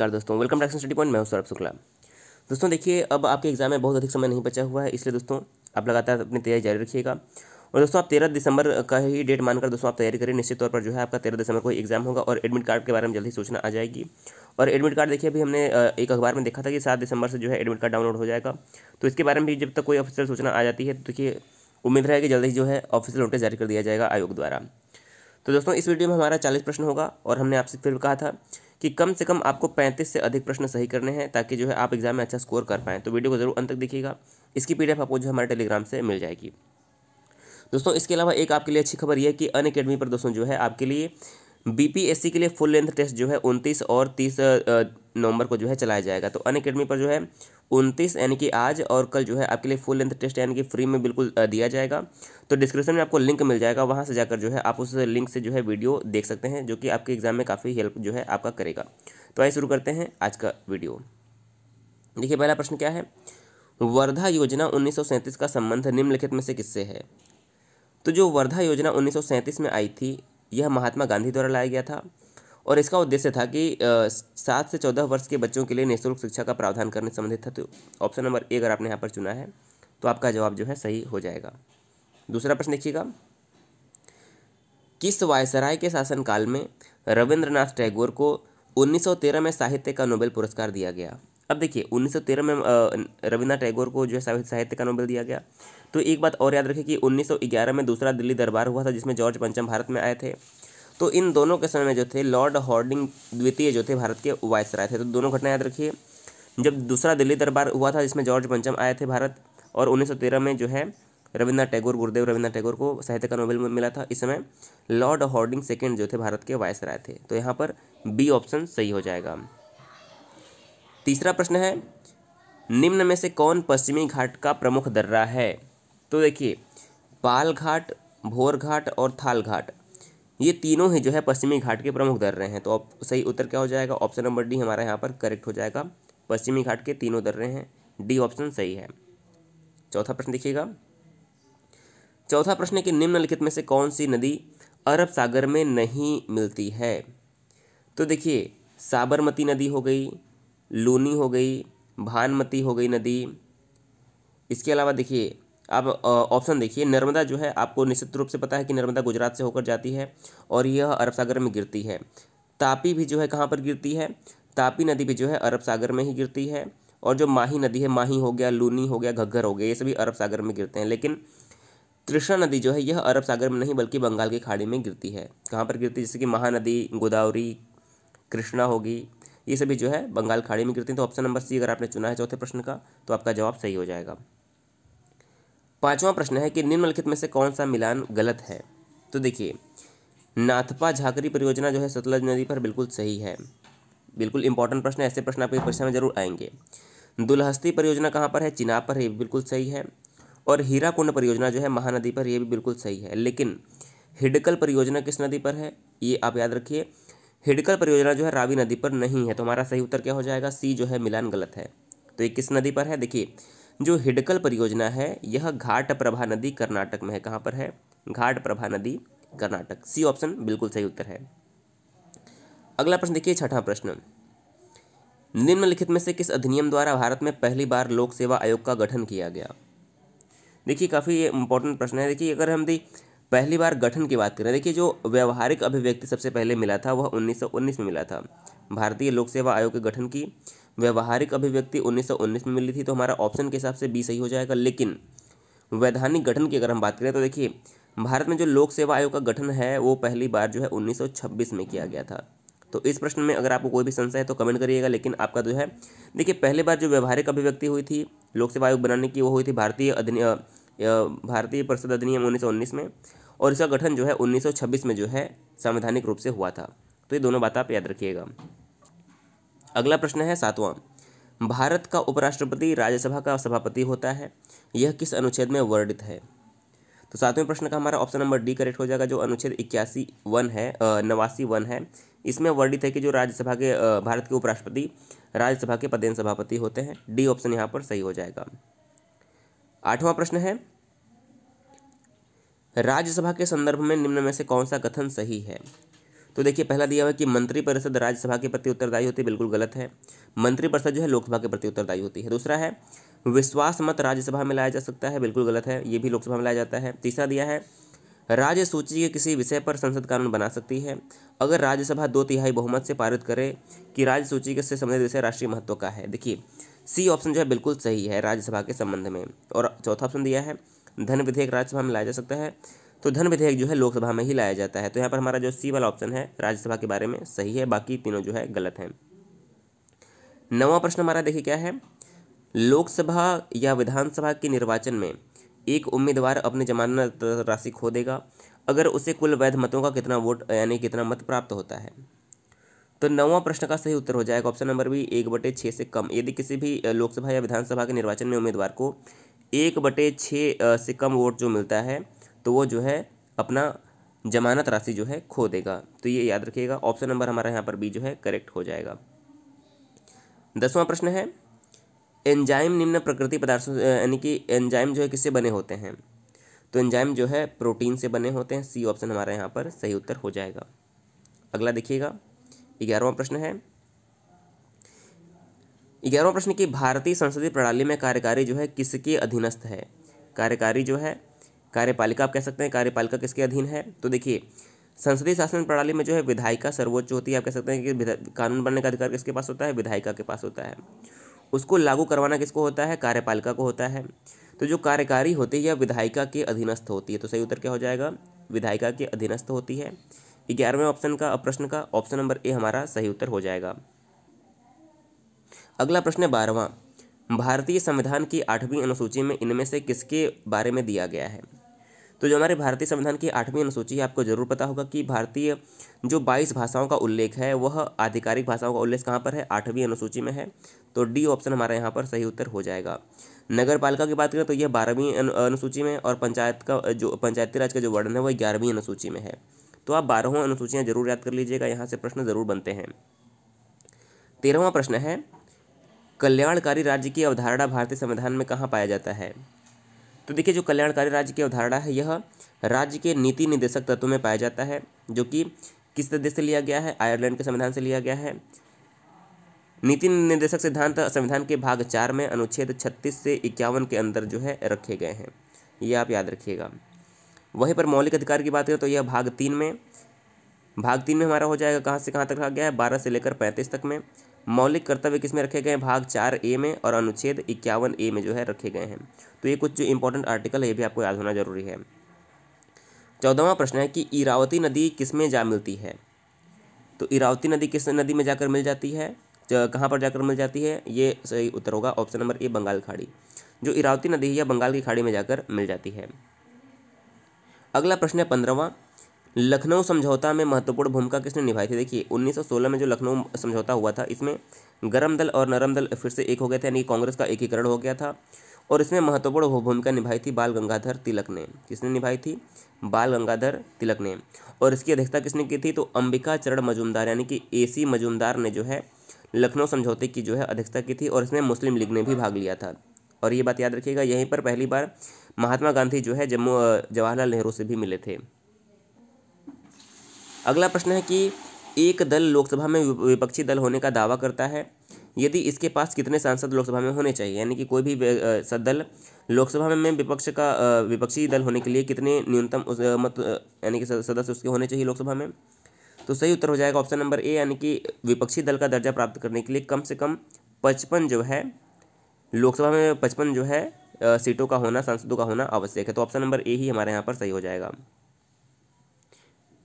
नमस्कार दोस्तों welcome to study point मैं हूं सौरभ शुक्ला दोस्तों देखिए अब आपके एग्जाम में बहुत अधिक समय नहीं बचा हुआ है इसलिए दोस्तों आप लगातार अपनी तैयारी जारी रखिएगा और दोस्तों आप तेरह दिसंबर का ही डेट मानकर दोस्तों आप तैयारी करें निश्चित तौर पर जो है आपका तेरह दिसंबर को एग्जाम होगा और एडमिट कार्ड के बारे में जल्दी सूचना आ जाएगी और एडमिट कार्ड देखिए अभी हमने एक अखबार में देखा था कि सात दिसंबर से जो है एडमिट कार्ड डाउनलोड हो जाएगा तो इसके बारे में भी जब तक कोई ऑफिशियल सूचना आ जाती है तो देखिए उम्मीद रहा है कि जल्दी जो है ऑफिशियल नोटिस जारी कर दिया जाएगा आयोग द्वारा तो दोस्तों इस वीडियो में हमारा चालीस प्रश्न होगा और हमने आपसे फिर कहा था कि कम से कम आपको पैंतीस से अधिक प्रश्न सही करने हैं ताकि जो है आप एग्जाम में अच्छा स्कोर कर पाएँ तो वीडियो को जरूर अंत तक देखिएगा इसकी पी आपको जो हमारे टेलीग्राम से मिल जाएगी दोस्तों इसके अलावा एक आपके लिए अच्छी खबर यह कि अन पर दोस्तों जो है आपके लिए बीपीएससी के लिए फुल लेंथ टेस्ट जो है उनतीस और तीस नवंबर को जो है चलाया जाएगा तो अन अकेडमी पर जो है उनतीस यानी कि आज और कल जो है आपके लिए फुल लेंथ टेस्ट यानी कि फ्री में बिल्कुल दिया जाएगा तो डिस्क्रिप्शन में आपको लिंक मिल जाएगा वहाँ से जाकर जो है आप उस लिंक से जो है वीडियो देख सकते हैं जो कि आपके एग्ज़ाम में काफ़ी हेल्प जो है आपका करेगा तो आइए शुरू करते हैं आज का वीडियो देखिए पहला प्रश्न क्या है वर्धा योजना उन्नीस का संबंध निम्नलिखित में से किससे है तो जो वर्धा योजना उन्नीस में आई थी यह महात्मा गांधी द्वारा लाया गया था और इसका उद्देश्य था कि सात से चौदह वर्ष के बच्चों के लिए निःशुल्क शिक्षा का प्रावधान करने संबंधित था तो ऑप्शन नंबर ए अगर आपने यहाँ पर चुना है तो आपका जवाब जो है सही हो जाएगा दूसरा प्रश्न देखिएगा किस वायसराय के शासनकाल में रविंद्रनाथ टैगोर को 1913 में साहित्य का नोबेल पुरस्कार दिया गया अब देखिए 1913 में रविंद्रनाथ टैगोर को जो है साहित्य का नोबेल दिया गया तो एक बात और याद रखें कि 1911 में दूसरा दिल्ली दरबार हुआ था जिसमें जॉर्ज पंचम भारत में आए थे तो इन दोनों के समय में जो थे लॉर्ड हॉर्डिंग द्वितीय जो थे भारत के वायसराय थे तो दोनों घटना याद रखिए जब दूसरा दिल्ली दरबार हुआ था जिसमें जॉर्ज पंचम आए थे भारत और 1913 में जो है रविन्द्रनाथ टैगोर गुरुदेव रविन्द्र टैगोर को साहित्य का नोबेल मिला था इस समय लॉर्ड हॉर्डिंग सेकेंड जो थे भारत के राय थे तो यहाँ पर बी ऑप्शन सही हो जाएगा तीसरा प्रश्न है निम्न में से कौन पश्चिमी घाट का प्रमुख दर्रा है तो देखिए पाल घाट भोर घाट और थाल घाट ये तीनों ही जो है पश्चिमी घाट के प्रमुख दर्रे हैं तो सही उत्तर क्या हो जाएगा ऑप्शन नंबर डी हमारा यहाँ पर करेक्ट हो जाएगा पश्चिमी घाट के तीनों दर्रे हैं डी ऑप्शन सही है चौथा प्रश्न देखिएगा चौथा प्रश्न है कि निम्नलिखित में से कौन सी नदी अरब सागर में नहीं मिलती है तो देखिए साबरमती नदी हो गई लूनी हो गई भानमती हो गई नदी इसके अलावा देखिए आप ऑप्शन देखिए नर्मदा जो है आपको निश्चित रूप से पता है कि नर्मदा गुजरात से होकर जाती है और यह अरब सागर में गिरती है तापी भी जो है कहाँ पर गिरती है तापी नदी भी जो है अरब सागर में ही गिरती है और जो माही नदी है माही हो गया लूनी हो गया घग्घर हो गया ये सभी अरब सागर में गिरते हैं लेकिन कृष्णा नदी जो है यह अरब सागर में नहीं बल्कि बंगाल की खाड़ी में गिरती है कहाँ पर गिरती है जैसे कि महानदी गोदावरी कृष्णा होगी ये सभी जो है बंगाल खाड़ी में गिरती हैं तो ऑप्शन नंबर सी अगर आपने चुना है चौथे प्रश्न का तो आपका जवाब सही हो जाएगा पांचवा प्रश्न है कि निम्नलिखित में से कौन सा मिलान गलत है तो देखिए नाथपा झाकरी परियोजना जो है सतलज नदी पर बिल्कुल सही है बिल्कुल इंपॉर्टेंट प्रश्न ऐसे प्रश्न आपकी परीक्षा में जरूर आएंगे दुलहस्ती परियोजना कहाँ पर है चिनाब पर है ये बिल्कुल सही है और हीरा कुंड परियोजना जो है महानदी पर यह भी बिल्कुल सही है लेकिन हिडकल परियोजना किस नदी पर है ये आप याद रखिए हिडकल परियोजना जो है रावी नदी पर नहीं है तो हमारा सही उत्तर क्या हो जाएगा सी जो है मिलान गलत है तो ये किस नदी पर है देखिए जो हिडकल परियोजना है यह घाट प्रभा नदी कर्नाटक में है कहाँ पर है घाट प्रभा नदी कर्नाटक सी ऑप्शन बिल्कुल सही उत्तर है अगला प्रश्न देखिए छठा प्रश्न निम्नलिखित में से किस अधिनियम द्वारा भारत में पहली बार लोक सेवा आयोग का गठन किया गया देखिए काफ़ी इंपॉर्टेंट प्रश्न है देखिए अगर हम दी पहली बार गठन की बात करें देखिए जो व्यवहारिक अभिव्यक्ति सबसे पहले मिला था वह 1919 में मिला था भारतीय लोक सेवा आयोग के गठन की व्यवहारिक अभिव्यक्ति 1919 में मिली थी तो हमारा ऑप्शन के हिसाब से बी सही हो जाएगा लेकिन वैधानिक गठन की अगर हम बात करें तो देखिए भारत में जो लोक सेवा आयोग का गठन है वो पहली बार जो है 1926 में किया गया था तो इस प्रश्न में अगर आपको कोई भी संशय है तो कमेंट करिएगा लेकिन आपका जो है देखिए पहली बार जो व्यवहारिक अभिव्यक्ति हुई थी लोक सेवा आयोग बनाने की वो हुई थी भारतीय अधिनियम भारतीय परिषद अधिनियम उन्नीस में और इसका गठन जो है उन्नीस में जो है संवैधानिक रूप से हुआ था तो ये दोनों बात आप याद रखिएगा अगला प्रश्न है सातवां भारत का उपराष्ट्रपति राज्यसभा का सभापति होता है यह किस अनुच्छेद में वर्णित है तो सातवें प्रश्न का हमारा ऑप्शन नंबर डी करेक्ट हो जाएगा जो अनुच्छेद इक्यासी वन है नवासी वन है इसमें वर्णित है कि जो राज्यसभा के भारत के उपराष्ट्रपति राज्यसभा के पदेन सभापति होते हैं डी ऑप्शन यहाँ पर सही हो जाएगा आठवां प्रश्न है राज्यसभा के संदर्भ में निम्न में से कौन सा कथन सही है तो देखिए पहला दिया हुआ है कि मंत्रिपरिषद राज्यसभा के प्रति उत्तरदायी होती है बिल्कुल गलत है मंत्रिपरिषद जो है लोकसभा के प्रति उत्तरदायी होती है दूसरा है विश्वास मत राज्यसभा में लाया जा सकता है बिल्कुल गलत है ये भी लोकसभा में लाया जाता है तीसरा दिया है राज्य सूची के किसी विषय पर संसद कानून बना सकती है अगर राज्यसभा दो तिहाई बहुमत से पारित करे कि राज्य सूची के से संबंधित विषय राष्ट्रीय महत्व का है देखिए सी ऑप्शन जो है बिल्कुल सही है राज्यसभा के संबंध में और चौथा ऑप्शन दिया है धन विधेयक राज्यसभा में लाया जा सकता है तो धन विधेयक जो है लोकसभा में ही लाया जाता है तो यहाँ पर हमारा जो सी वाला ऑप्शन है राज्यसभा के बारे में सही है बाकी तीनों जो है गलत हैं नवा प्रश्न हमारा देखिए क्या है लोकसभा या विधानसभा के निर्वाचन में एक उम्मीदवार अपनी जमानत राशि खो देगा अगर उसे कुल वैध मतों का कितना वोट यानी कितना मत प्राप्त होता है तो नवा प्रश्न का सही उत्तर हो जाएगा ऑप्शन नंबर बी एक बटे छः से कम यदि किसी भी लोकसभा या विधानसभा के निर्वाचन में उम्मीदवार को एक बटे छः से कम वोट जो मिलता है तो वो जो है अपना जमानत राशि जो है खो देगा तो ये याद रखिएगा ऑप्शन नंबर हमारा यहाँ पर बी जो है करेक्ट हो जाएगा दसवां प्रश्न है एंजाइम निम्न प्रकृति पदार्थों यानी कि एंजाइम जो है किससे बने होते हैं तो एंजाइम जो है प्रोटीन से बने होते हैं सी ऑप्शन हमारा यहाँ पर सही उत्तर हो जाएगा अगला देखिएगा ग्यारहवा प्रश्न है ग्यारहवा प्रश्न की भारतीय संसदीय प्रणाली में कार्यकारी जो है किसके अधीनस्थ है कार्यकारी जो है कार्यपालिका आप कह सकते हैं कार्यपालिका किसके अधीन है तो देखिए संसदीय शासन प्रणाली में जो है विधायिका सर्वोच्च होती है आप कह सकते हैं कि कानून बनने का अधिकार किसके पास होता है विधायिका के पास होता है उसको लागू करवाना किसको होता है कार्यपालिका को होता है तो जो कार्यकारी होती है विधायिका के अधीनस्थ होती है तो सही उत्तर क्या हो जाएगा विधायिका के अधीनस्थ होती है ग्यारहवें ऑप्शन का प्रश्न का ऑप्शन नंबर ए हमारा सही उत्तर हो जाएगा अगला प्रश्न है बारहवां भारतीय संविधान की आठवीं अनुसूची में इनमें से किसके बारे में दिया गया है तो जो हमारे भारतीय संविधान की आठवीं अनुसूची है आपको जरूर पता होगा कि भारतीय जो बाईस भाषाओं का उल्लेख है वह आधिकारिक भाषाओं का उल्लेख कहाँ पर है आठवीं अनुसूची में है तो डी ऑप्शन हमारा यहाँ पर सही उत्तर हो जाएगा नगर पालिका की बात करें तो यह बारहवीं अनुसूची में और पंचायत का जो पंचायती राज का जो वर्णन है वह ग्यारहवीं अनुसूची में है तो आप बारहवीं अनुसूचियाँ जरूर याद कर लीजिएगा यहाँ से प्रश्न जरूर बनते हैं तेरहवा प्रश्न है कल्याणकारी राज्य की अवधारणा भारतीय संविधान में कहाँ पाया जाता है तो देखिए जो कल्याणकारी राज्य की अवधारणा है यह राज्य के नीति निदेशक तत्व में पाया जाता है जो कि किस देश से लिया गया है आयरलैंड के संविधान से लिया गया है नीति निर्देशक सिद्धांत संविधान के भाग चार में अनुच्छेद छत्तीस से इक्यावन के अंदर जो है रखे गए हैं ये आप याद रखिएगा वहीं पर मौलिक अधिकार की बात करें तो यह भाग तीन में भाग तीन में हमारा हो जाएगा कहाँ से कहाँ तक रखा गया है बारह से लेकर पैंतीस तक में मौलिक कर्तव्य किसमें रखे गए हैं भाग चार ए में और अनुच्छेद इक्यावन ए में जो है रखे गए हैं तो ये कुछ जो इंपॉर्टेंट आर्टिकल है ये भी आपको याद होना जरूरी है चौदहवा प्रश्न है कि इरावती नदी किस में जा मिलती है तो इरावती नदी किस नदी में जाकर मिल जाती है कहाँ पर जाकर मिल जाती है ये सही उत्तर होगा ऑप्शन नंबर ए बंगाल खाड़ी जो इरावती नदी है बंगाल की खाड़ी में जाकर मिल जाती है अगला प्रश्न है पंद्रहवा लखनऊ समझौता में महत्वपूर्ण भूमिका किसने निभाई थी देखिए 1916 में जो लखनऊ समझौता हुआ था इसमें गर्म दल और नरम दल फिर से एक हो गए थे यानी कांग्रेस का एकीकरण हो गया था और इसमें महत्वपूर्ण भूमिका निभाई थी बाल गंगाधर तिलक ने किसने निभाई थी बाल गंगाधर तिलक ने और इसकी अध्यक्षता किसने की थी तो अंबिका चरण मजूमदार यानी कि ए सी मजूमदार ने जो है लखनऊ समझौते की जो है अध्यक्षता की थी और इसमें मुस्लिम लीग ने भी भाग लिया था और ये बात याद रखिएगा यहीं पर पहली बार महात्मा गांधी जो है जम्मू जवाहरलाल नेहरू से भी मिले थे अगला प्रश्न है कि एक दल लोकसभा में विपक्षी दल होने का दावा करता है यदि इसके पास कितने सांसद लोकसभा में होने चाहिए यानी कि कोई भी दल लोकसभा में विपक्ष का विपक्षी दल होने के लिए कितने न्यूनतम उस मत यानी कि सदस्य उसके होने चाहिए लोकसभा में तो सही उत्तर हो जाएगा ऑप्शन नंबर ए यानी कि विपक्षी दल का दर्जा प्राप्त करने के लिए कम से कम पचपन जो है लोकसभा में पचपन जो है सीटों का होना सांसदों का होना आवश्यक है तो ऑप्शन नंबर ए ही हमारे यहाँ पर सही हो जाएगा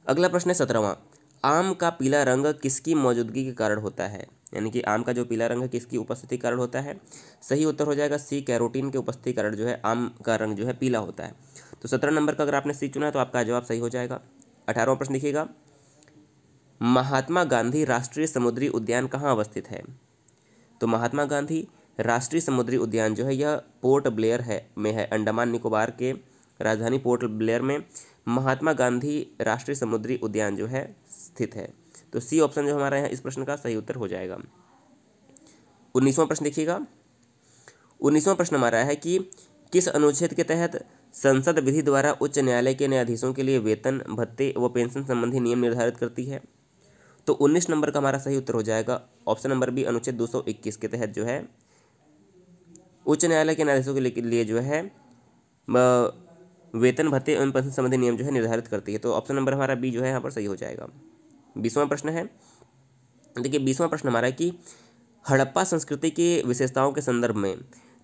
अगला प्रश्न है सत्रहवा आम का पीला रंग किसकी मौजूदगी के कारण होता है यानी कि आम का जो पीला रंग है किसकी उपस्थिति कारण होता है सही उत्तर हो जाएगा सी कैरोटीन के उपस्थिति कारण जो है आम का रंग जो है पीला होता है तो सत्रह नंबर का अगर आपने सी चुना है तो आपका जवाब सही हो जाएगा अठारहवा प्रश्न लिखिएगा महात्मा गांधी राष्ट्रीय समुद्री उद्यान कहाँ अवस्थित है तो महात्मा गांधी राष्ट्रीय समुद्री उद्यान जो है यह पोर्ट ब्लेयर है में है अंडमान निकोबार के राजधानी पोर्ट ब्लेयर में महात्मा गांधी राष्ट्रीय समुद्री उद्यान जो है स्थित है तो सी ऑप्शन जो हमारा यहाँ इस प्रश्न का सही उत्तर हो जाएगा उन्नीसवां प्रश्न देखिएगा उन्नीसवां प्रश्न हमारा है कि किस अनुच्छेद के तहत संसद विधि द्वारा उच्च न्यायालय के न्यायाधीशों के लिए वेतन भत्ते व पेंशन संबंधी नियम निर्धारित करती है तो 19 नंबर का हमारा सही उत्तर हो जाएगा ऑप्शन नंबर बी अनुच्छेद 221 के तहत जो है उच्च न्यायालय के न्यायाधीशों के लिए जो है वेतन भत्ते एवं पेंशन संबंधी नियम जो है निर्धारित करती है तो ऑप्शन नंबर हमारा बी जो है यहाँ पर सही हो जाएगा बीसवां प्रश्न है देखिए बीसवां प्रश्न हमारा कि हड़प्पा संस्कृति की विशेषताओं के संदर्भ में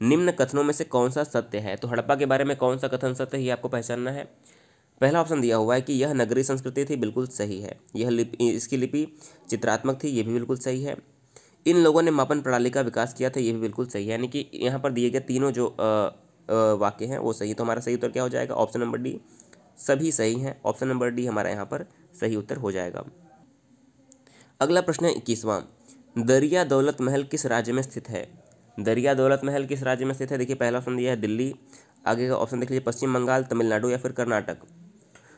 निम्न कथनों में से कौन सा सत्य है तो हड़प्पा के बारे में कौन सा कथन सत्य है ये आपको पहचानना है पहला ऑप्शन दिया हुआ है कि यह नगरीय संस्कृति थी बिल्कुल सही है यह लिपि इसकी लिपि चित्रात्मक थी ये भी बिल्कुल सही है इन लोगों ने मापन प्रणाली का विकास किया था ये भी बिल्कुल सही है यानी कि यहाँ पर दिए गए तीनों जो वाक्य हैं वो सही तो हमारा सही उत्तर क्या हो जाएगा ऑप्शन नंबर डी सभी सही हैं ऑप्शन नंबर डी हमारा यहाँ पर सही उत्तर हो जाएगा अगला प्रश्न है इक्कीसवां दरिया दौलत महल किस राज्य में स्थित है दरिया दौलत महल किस राज्य में स्थित है देखिए पहला ऑप्शन दिया है दिल्ली आगे का ऑप्शन देख लीजिए पश्चिम बंगाल तमिलनाडु या फिर कर्नाटक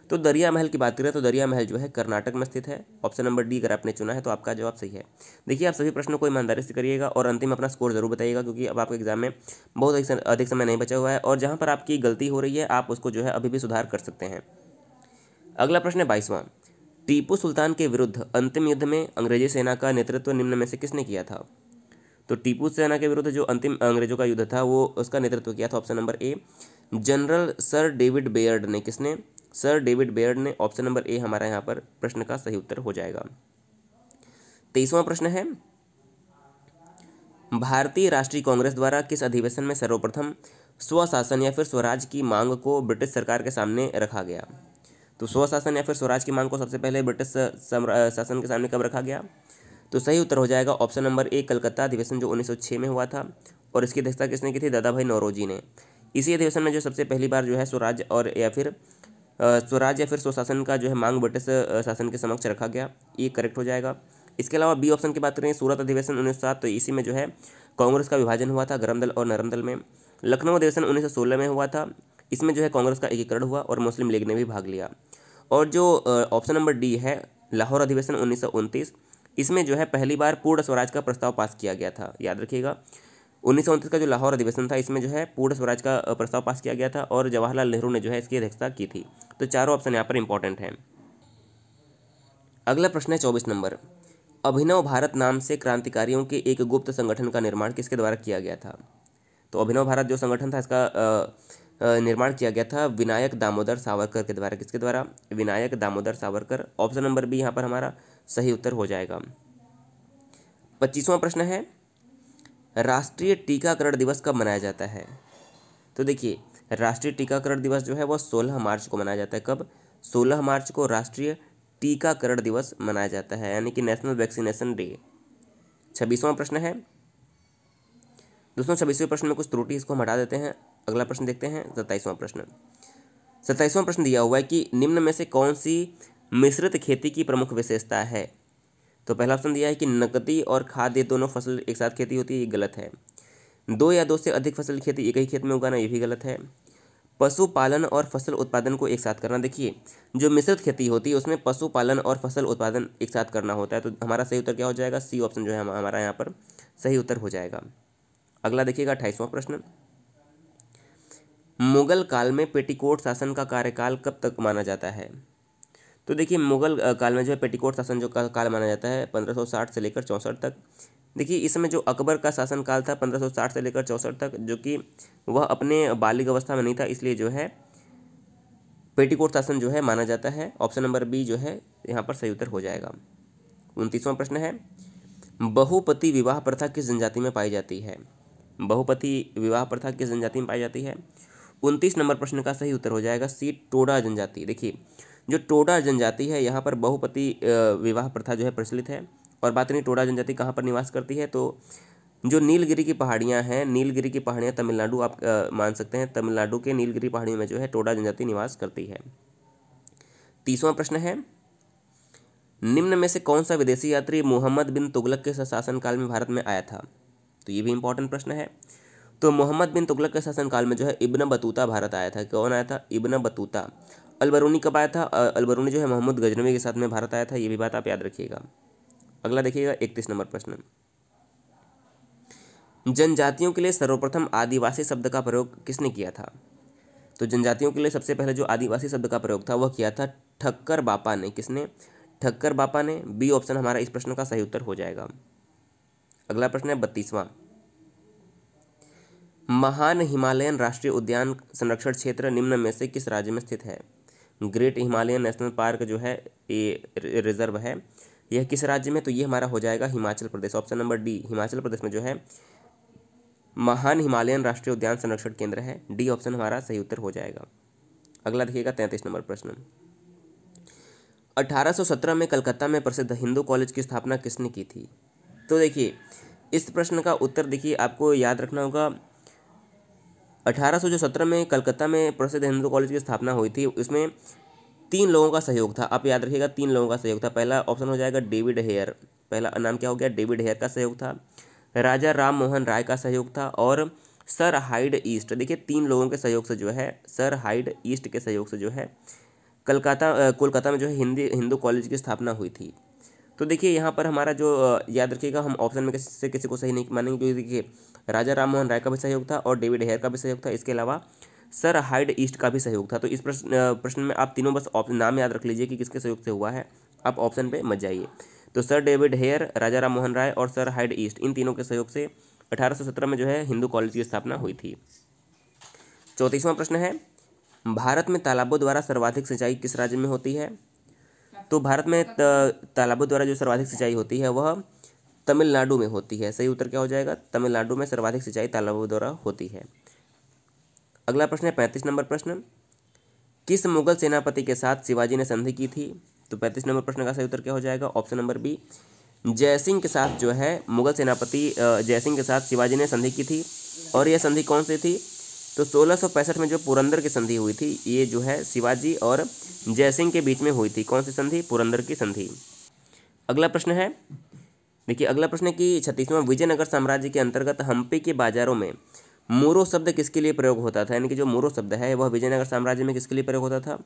तो दरिया महल की बात करें तो दरिया महल जो है कर्नाटक में स्थित है ऑप्शन नंबर डी अगर आपने चुना है तो आपका जवाब सही है देखिए आप सभी प्रश्नों को ईमानदारी से करिएगा और अंतिम अपना स्कोर जरूर बताइएगा क्योंकि अब आपके एग्जाम में बहुत अधिक समय नहीं बचा हुआ है और जहाँ पर आपकी गलती हो रही है आप उसको जो है अभी भी सुधार कर सकते हैं अगला प्रश्न है बाईसवां टीपू सुल्तान के विरुद्ध अंतिम युद्ध में अंग्रेजी सेना का नेतृत्व निम्न में से किसने किया था तो टीपू सेना के विरुद्ध जो अंतिम अंग्रेजों का युद्ध था वो उसका नेतृत्व किया था option number A general sir David Baird ने किसने सर डेविड बेयर्ड ने ऑप्शन नंबर ए हमारा यहाँ पर प्रश्न का सही उत्तर हो जाएगा तेईसवां प्रश्न है भारतीय राष्ट्रीय कांग्रेस द्वारा किस अधिवेशन में सर्वप्रथम स्वशासन या फिर स्वराज की मांग को ब्रिटिश सरकार के सामने रखा गया तो स्वशासन या फिर स्वराज की मांग को सबसे पहले ब्रिटिश शासन के सामने कब रखा गया तो सही उत्तर हो जाएगा ऑप्शन नंबर ए कलकत्ता अधिवेशन जो 1906 में हुआ था और इसकी अध्यक्षता किसने की थी दादा भाई नौरोजी ने इसी अधिवेशन में जो सबसे पहली बार जो है स्वराज और या फिर स्वराज या फिर स्वशासन का जो है मांग ब्रिटिश शासन के समक्ष रखा गया ये करेक्ट हो जाएगा इसके अलावा बी ऑप्शन की बात करें सूरत अधिवेशन उन्नीस सौ तो इसी में जो है कांग्रेस का विभाजन हुआ था गरम दल और नरम दल में लखनऊ अधिवेशन उन्नीस में हुआ था इसमें जो है कांग्रेस का एकीकरण हुआ और मुस्लिम लीग ने भी भाग लिया और जो ऑप्शन नंबर डी है लाहौर अधिवेशन उन्नीस इसमें जो है पहली बार पूर्ण स्वराज का प्रस्ताव पास किया गया था याद रखिएगा उन्नीस का जो लाहौर अधिवेशन था इसमें जो है पूर्ण स्वराज का प्रस्ताव पास किया गया था और जवाहरलाल नेहरू ने जो है इसकी अध्यक्षता की थी तो चारों ऑप्शन यहाँ पर इंपॉर्टेंट हैं अगला प्रश्न है चौबीस नंबर अभिनव भारत नाम से क्रांतिकारियों के एक गुप्त संगठन का निर्माण किसके द्वारा किया गया था तो अभिनव भारत जो संगठन था इसका निर्माण किया गया था विनायक दामोदर सावरकर के द्वारा किसके द्वारा Vinayak Damodar Savarkar option number B यहाँ पर हमारा सही उत्तर हो जाएगा पच्चीसवां प्रश्न है राष्ट्रीय टीकाकरण दिवस कब मनाया जाता है तो देखिए राष्ट्रीय टीकाकरण दिवस जो है वह सोलह मार्च को मनाया जाता है कब सोलह मार्च को राष्ट्रीय टीकाकरण दिवस मनाया जाता है यानी कि नेशनल वैक्सीनेशन डे छब्बीसवां प्रश्न है दोस्तों छब्बीसवें प्रश्न में कुछ त्रुटि इसको हम हटा देते हैं अगला प्रश्न देखते हैं सत्ताईसवां प्रश्न सत्ताईसवां प्रश्न दिया हुआ है कि निम्न में से कौन सी मिश्रित खेती की प्रमुख विशेषता है तो पहला ऑप्शन दिया है कि नकदी और खाद ये दोनों फसल एक साथ खेती होती है ये गलत है दो या दो से अधिक फसल खेती एक ही खेत में उगाना ये भी गलत है पशुपालन और फसल उत्पादन को एक साथ करना देखिए जो मिश्रित खेती होती है उसमें पशुपालन और फसल उत्पादन एक साथ करना होता है तो हमारा सही उत्तर क्या हो जाएगा सी ऑप्शन जो है हमारा यहाँ पर सही उत्तर हो जाएगा अगला देखिएगा अट्ठाईसवां प्रश्न मुगल काल में पेटीकोट शासन का कार्यकाल कब तक माना जाता है तो देखिए मुगल काल में जो है पेटिकोट शासन जो का काल माना जाता है 1560 से लेकर चौंसठ तक देखिए इसमें जो अकबर का शासन काल था 1560 से लेकर चौंसठ तक जो कि वह अपने बालिग अवस्था में नहीं था इसलिए जो है पेटिकोट शासन जो है माना जाता है ऑप्शन नंबर बी जो है यहाँ पर सही उत्तर हो जाएगा उनतीसवां प्रश्न है बहुपति विवाह प्रथा किस जनजाति में पाई जाती है बहुपति विवाह प्रथा किस जनजाति में पाई जाती है उनतीस नंबर प्रश्न का सही उत्तर हो जाएगा सी टोडा जनजाति देखिए जो टोडा जनजाति है यहाँ पर बहुपति विवाह प्रथा जो है प्रचलित है और बात नहीं टोडा जनजाति कहाँ पर निवास करती है तो जो नीलगिरी की पहाड़ियाँ हैं नीलगिरी की पहाड़ियाँ तमिलनाडु आप मान सकते हैं तमिलनाडु के नीलगिरी पहाड़ियों में जो है टोडा जनजाति निवास करती है तीसवा प्रश्न है निम्न में से कौन सा विदेशी यात्री मोहम्मद बिन तुगलक के शासनकाल में भारत में आया था तो ये भी इंपॉर्टेंट प्रश्न है तो मोहम्मद बिन तुगलक के शासनकाल में जो है इब्न बतूता भारत आया था कौन आया था इब्न बतूता अलबरूनी कब आया था अलबरूनी जो है मोहम्मद गजनवी के साथ में भारत आया था ये भी बात आप याद रखिएगा अगला देखिएगा इकतीस नंबर प्रश्न जनजातियों के लिए सर्वप्रथम आदिवासी शब्द का प्रयोग किसने किया था तो जनजातियों के लिए सबसे पहले जो आदिवासी शब्द का प्रयोग था वह किया था ठक्कर बापा ने किसने ठक्कर बापा ने बी ऑप्शन हमारा इस प्रश्न का सही उत्तर हो जाएगा अगला प्रश्न है बत्तीसवां महान हिमालयन राष्ट्रीय उद्यान संरक्षण क्षेत्र निम्न में से किस राज्य में स्थित है ग्रेट हिमालयन नेशनल पार्क जो है ये रिजर्व है यह किस राज्य में तो ये हमारा हो जाएगा Himachal Pradesh option number D Himachal Pradesh में जो है महान हिमालयन राष्ट्रीय उद्यान संरक्षण केंद्र है डी ऑप्शन हमारा सही उत्तर हो जाएगा अगला देखिएगा तैंतीस नंबर प्रश्न 1817 में कलकत्ता में प्रसिद्ध हिंदू कॉलेज की स्थापना किसने की थी तो देखिए इस प्रश्न का उत्तर देखिए आपको याद रखना होगा अठारह में कलकत्ता में प्रसिद्ध हिंदू कॉलेज की स्थापना हुई थी इसमें तीन लोगों का सहयोग था आप याद रखिएगा तीन लोगों का सहयोग था पहला ऑप्शन हो जाएगा डेविड हेयर पहला नाम क्या हो गया डेविड हेयर का सहयोग था राजा राम मोहन राय का सहयोग था और सर हाइड ईस्ट देखिए तीन लोगों के सहयोग से जो है सर हाइड ईस्ट के सहयोग से जो है कलकाता कोलकाता में जो है हिंदी हिंदू कॉलेज की स्थापना हुई थी तो देखिए यहाँ पर हमारा जो याद रखिएगा हम ऑप्शन में किसी से किसी को सही नहीं मानेंगे क्योंकि देखिए राजा राममोहन राय का भी सहयोग था और डेविड हेयर का भी सहयोग था इसके अलावा सर हाइड ईस्ट का भी सहयोग था तो इस प्रश्न प्रश्न में आप तीनों बस ऑप्शन नाम याद रख लीजिए कि किसके सहयोग से हुआ है आप ऑप्शन पे मत जाइए तो sir David Hare Raja Ram Mohan Roy और सर हाइड ईस्ट इन तीनों के सहयोग से 1817 में जो है हिंदू कॉलेज की स्थापना हुई थी चौंतीसवां प्रश्न है भारत में तालाबों द्वारा सर्वाधिक सिंचाई किस राज्य में होती है तो भारत में तालाबों द्वारा जो सर्वाधिक सिंचाई होती है वह तमिलनाडु में होती है सही उत्तर क्या हो जाएगा तमिलनाडु में सर्वाधिक सिंचाई तालाबों द्वारा होती है अगला प्रश्न है पैंतीस नंबर प्रश्न किस मुगल सेनापति के साथ शिवाजी ने संधि की थी तो पैंतीस नंबर प्रश्न का सही उत्तर क्या हो जाएगा ऑप्शन नंबर बी जयसिंह के साथ जो है मुगल सेनापति जयसिंह के साथ शिवाजी ने संधि की थी और यह संधि कौन सी थी तो सोलह में जो पुरंदर की संधि हुई थी ये जो है शिवाजी और जयसिंह के बीच में हुई थी कौन सी संधि पुरंदर की संधि अगला प्रश्न है देखिए अगला प्रश्न है कि छत्तीसवां विजयनगर साम्राज्य के अंतर्गत हम्पी के बाजारों में मोरो शब्द किसके लिए प्रयोग होता था यानी कि जो मोरो शब्द है वह विजयनगर साम्राज्य में किसके लिए प्रयोग होता था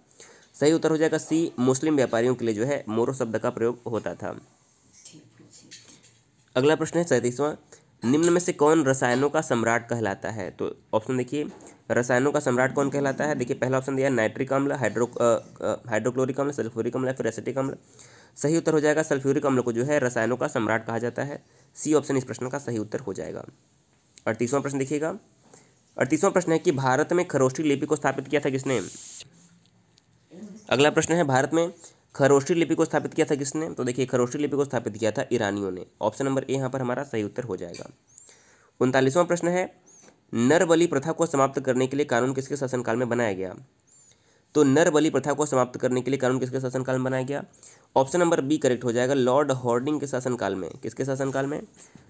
सही उत्तर हो जाएगा सी मुस्लिम व्यापारियों के लिए जो है मोरो शब्द का प्रयोग होता था अगला प्रश्न है सैंतीसवां निम्न में से कौन रसायनों का सम्राट कहलाता है तो ऑप्शन देखिए रसायनों का सम्राट कौन कहलाता है देखिए पहला ऑप्शन दिया नाइट्रिक अम्ल हाइड्रो हाइड्रोक्लोरिक अम्ल सल्फोरिक अम्ल फिर एसिटिक अम्ल सही उत्तर हो जाएगा सल्फ्यूरिक अम्ल को जो है रसायनों का सम्राट कहा जाता है सी ऑप्शन इस प्रश्न का सही उत्तर हो जाएगा अड़तीसवां प्रश्न देखिएगा अड़तीसवां प्रश्न है कि भारत में खरोष्ठी लिपि को स्थापित किया था किसने अगला प्रश्न है भारत में खरोष्ठी लिपि को स्थापित किया था किसने तो देखिए खरोष्टी लिपि को स्थापित किया था ईरानियों ने ऑप्शन नंबर ए यहाँ पर हमारा सही उत्तर हो जाएगा उनतालीसवां प्रश्न है नर बलि प्रथा को समाप्त करने के लिए कानून किसके शासनकाल में बनाया गया तो नर बलि प्रथा को समाप्त करने के लिए कानून किसके शासनकाल में बनाया गया ऑप्शन नंबर बी करेक्ट हो जाएगा लॉर्ड हॉर्डिंग के शासनकाल में किसके शासनकाल में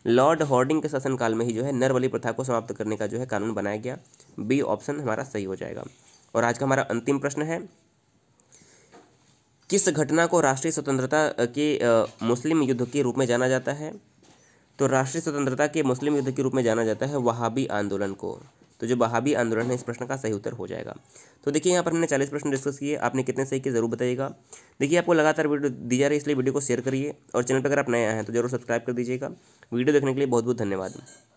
लॉर्ड हॉर्डिंग के शासनकाल में ही जो है नरबली प्रथा को समाप्त करने का जो है कानून बनाया गया बी ऑप्शन हमारा सही हो जाएगा और आज का हमारा अंतिम प्रश्न है किस घटना को राष्ट्रीय स्वतंत्रता के मुस्लिम युद्ध के रूप में जाना जाता है तो राष्ट्रीय स्वतंत्रता के मुस्लिम युद्ध के रूप में जाना जाता है वहाबी आंदोलन को तो जो बहाबी आंदोलन है इस प्रश्न का सही उत्तर हो जाएगा तो देखिए यहाँ पर हमने चालीस प्रश्न डिस्कस किए आपने कितने सही किए जरूर बताइएगा देखिए आपको लगातार वीडियो दी जा रही है इसलिए वीडियो को शेयर करिए और चैनल पर अगर आप नए आए हैं तो जरूर सब्सक्राइब कर दीजिएगा वीडियो देखने के लिए बहुत बहुत धन्यवाद